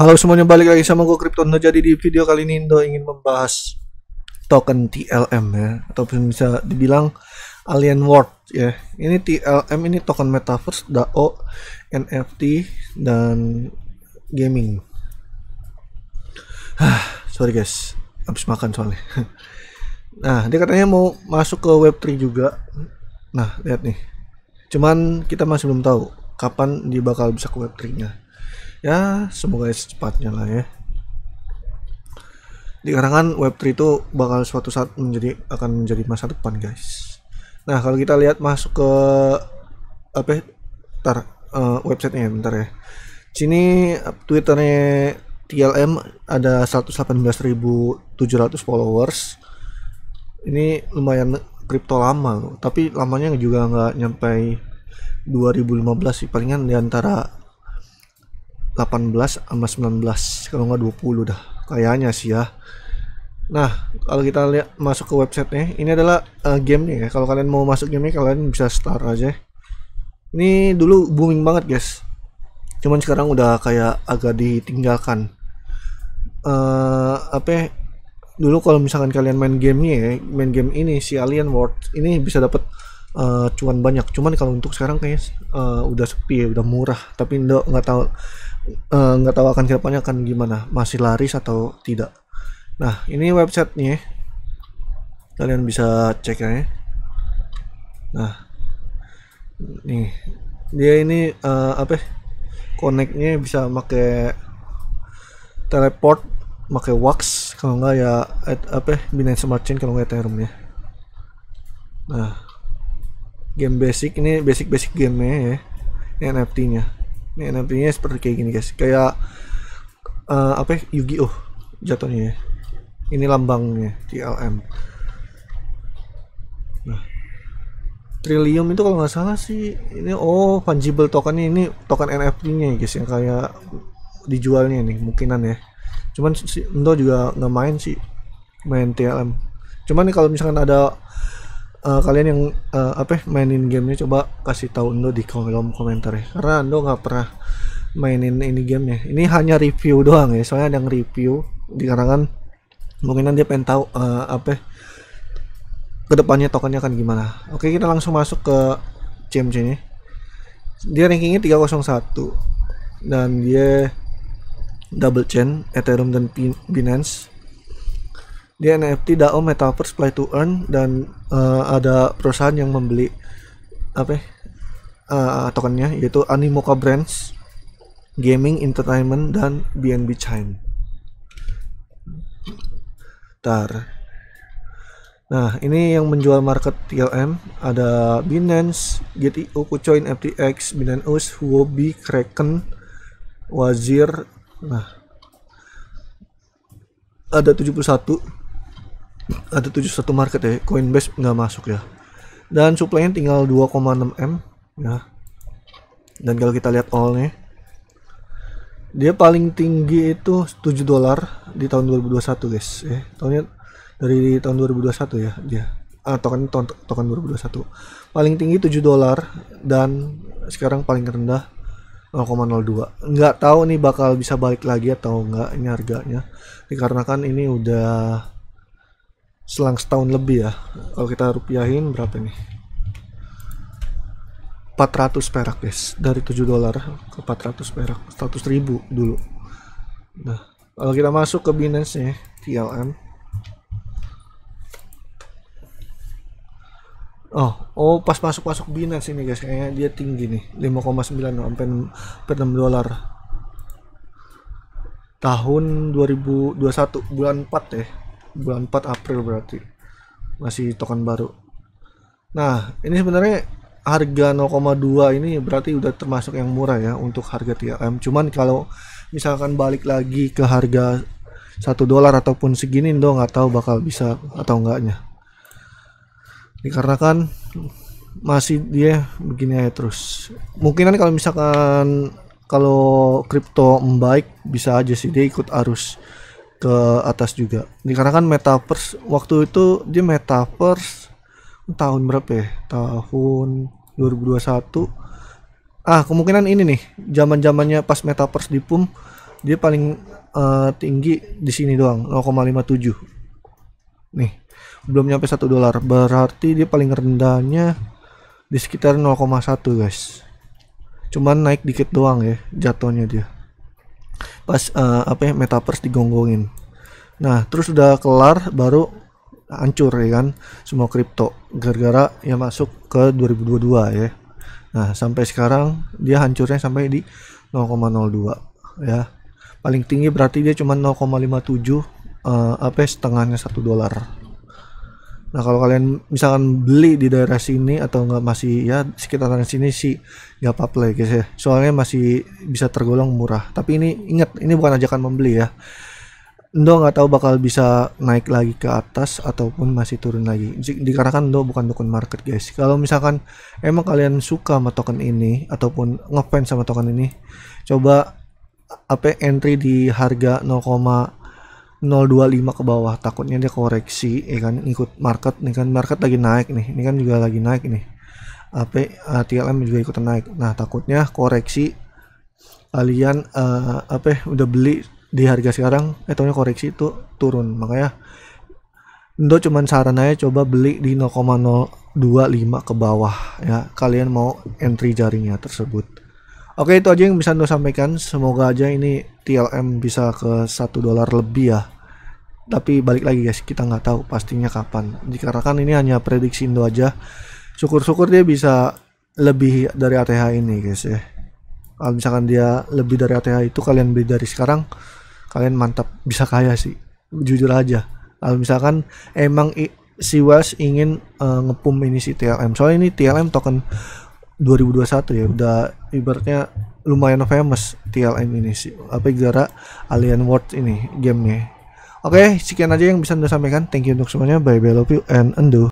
Halo semuanya, balik lagi sama gue Krypton. Jadi di video kali ini Indo ingin membahas token TLM ya, ataupun bisa dibilang Alien World ya. Ini TLM ini token Metaverse, DAO, NFT, dan gaming. Ah, sorry guys, habis makan soalnya. nah, dia katanya mau masuk ke Web3 juga. Nah, lihat nih. Cuman kita masih belum tahu kapan dia bakal bisa ke Web3-nya ya semoga secepatnya lah ya dikarenakan Web3 itu bakal suatu saat menjadi akan menjadi masa depan guys. Nah kalau kita lihat masuk ke apa? Ya, ntar uh, websitenya bentar ya. Sini twitternya TLM ada 118.700 followers. Ini lumayan kripto lama loh, tapi lamanya juga nggak nyampe 2015 sih palingan diantara 18 sama 19 kalau nggak 20 dah kayaknya sih ya Nah, kalau kita lihat masuk ke websitenya, ini adalah uh, eh, gamenya ya. Kalau kalian mau masuk game gamenya, kalian bisa start aja. Ini dulu booming banget, guys. Cuman sekarang udah kayak agak ditinggalkan. Uh, apa ya? Dulu kalau misalkan kalian main gamenya ya, main game ini, si Alien World, ini bisa dapat uh, eh, cuan banyak. Cuman kalau untuk sekarang kayaknya uh, udah sepi, ya, udah murah. Tapi enggak tahu Eh, nggak uh, tahu akan kedepannya akan gimana masih laris atau tidak nah ini websitenya kalian bisa cek ya nah nih dia ini uh, apa ya? connectnya bisa pakai teleport pakai wax kalau nggak ya at, apa ya? Binary Smart Chain kalau nggak ya, Ethereum ya nah game basic ini basic basic gamenya ya ini NFT nya Nih nantinya seperti kayak gini guys. Kayak uh, apa ya gi oh jatuhnya. Ini lambangnya TLM. Nah. Trillium itu kalau nggak salah sih ini oh fungible token ini token NFT-nya guys yang kayak dijualnya nih mungkinan ya. Cuman si Endo juga nggak main sih main TLM. Cuman nih kalau misalkan ada uh, kalian yang uh, apa mainin gamenya coba kasih tahu Indo di kolom komentar ya karena Indo nggak pernah mainin ini gamenya ini hanya review doang ya soalnya ada yang review di karangan mungkinan dia pengen tahu uh, apa kedepannya tokennya akan gimana oke kita langsung masuk ke CMC nya dia rankingnya 301 dan dia double chain Ethereum dan Binance di NFT DAO Metaverse Play to Earn dan uh, ada perusahaan yang membeli apa uh, tokennya yaitu Animoca Brands, Gaming Entertainment dan BNB Chime. Tar. Nah, ini yang menjual market TLM ada Binance, GTO, KuCoin, FTX, Binance, US, Huobi, Kraken, Wazir. Nah, ada 71 ada 71 market ya Coinbase nggak masuk ya dan supply-nya tinggal 2,6 M ya dan kalau kita lihat all-nya dia paling tinggi itu 7 dolar di tahun 2021 guys ya tahunnya dari tahun 2021 ya dia ah, token tahun token 2021 paling tinggi 7 dolar dan sekarang paling rendah 0,02 nggak tahu nih bakal bisa balik lagi atau enggak ini harganya dikarenakan ini udah selang setahun lebih ya kalau kita rupiahin berapa ini 400 perak guys dari 7 dolar ke 400 perak 100 ribu dulu nah kalau kita masuk ke Binance nya TLM Oh, oh pas masuk-masuk Binance ini guys kayaknya dia tinggi nih 5,9 sampai 6 dolar tahun 2021 bulan 4 ya bulan 4 April berarti masih token baru nah ini sebenarnya harga 0,2 ini berarti udah termasuk yang murah ya untuk harga TLM cuman kalau misalkan balik lagi ke harga satu dolar ataupun segini dong nggak tahu bakal bisa atau enggaknya dikarenakan masih dia begini aja terus mungkinan kalau misalkan kalau crypto membaik bisa aja sih dia ikut arus ke atas juga. Ini Karena kan metaverse waktu itu dia metaverse tahun berapa ya? Tahun 2021. Ah, kemungkinan ini nih, zaman-zamannya pas metaverse di PUM dia paling uh, tinggi di sini doang, 0,57. Nih, belum nyampe satu dolar. Berarti dia paling rendahnya di sekitar 0,1, guys. Cuman naik dikit doang ya jatuhnya dia pas uh, apa ya metaverse digonggongin nah terus udah kelar baru hancur ya kan semua kripto gara-gara ya masuk ke 2022 ya nah sampai sekarang dia hancurnya sampai di 0,02 ya paling tinggi berarti dia cuma 0,57 uh, eh, apa ya, setengahnya satu dolar Nah kalau kalian misalkan beli di daerah sini atau nggak masih ya sekitaran sini sih nggak apa-apa lah guys ya. Soalnya masih bisa tergolong murah. Tapi ini ingat ini bukan ajakan membeli ya. Ndo nggak tahu bakal bisa naik lagi ke atas ataupun masih turun lagi. Dikarenakan Ndo bukan token market guys. Kalau misalkan emang kalian suka sama token ini ataupun ngefans sama token ini, coba apa entry di harga 0, 025 ke bawah takutnya dia koreksi ya kan ikut market nih kan market lagi naik nih ini kan juga lagi naik nih AP uh, eh, TLM juga ikut naik nah takutnya koreksi kalian uh, apa ya, udah beli di harga sekarang eh koreksi itu turun makanya Indo cuman saran aja coba beli di 0,025 ke bawah ya kalian mau entry jaringnya tersebut Oke itu aja yang bisa Anda sampaikan. Semoga aja ini TLM bisa ke 1 dolar lebih ya. Tapi balik lagi guys, kita nggak tahu pastinya kapan. Dikarenakan ini hanya prediksi Indo aja. Syukur-syukur dia bisa lebih dari ATH ini guys ya. Kalau misalkan dia lebih dari ATH itu kalian beli dari sekarang, kalian mantap bisa kaya sih. Jujur aja. Kalau misalkan emang si Wells ingin uh, ngepum ini si TLM. Soalnya ini TLM token 2021 ya udah ibaratnya lumayan famous TLM ini sih apa gara Alien World ini gamenya oke okay, sekian aja yang bisa anda sampaikan thank you untuk semuanya bye bye love you and undo.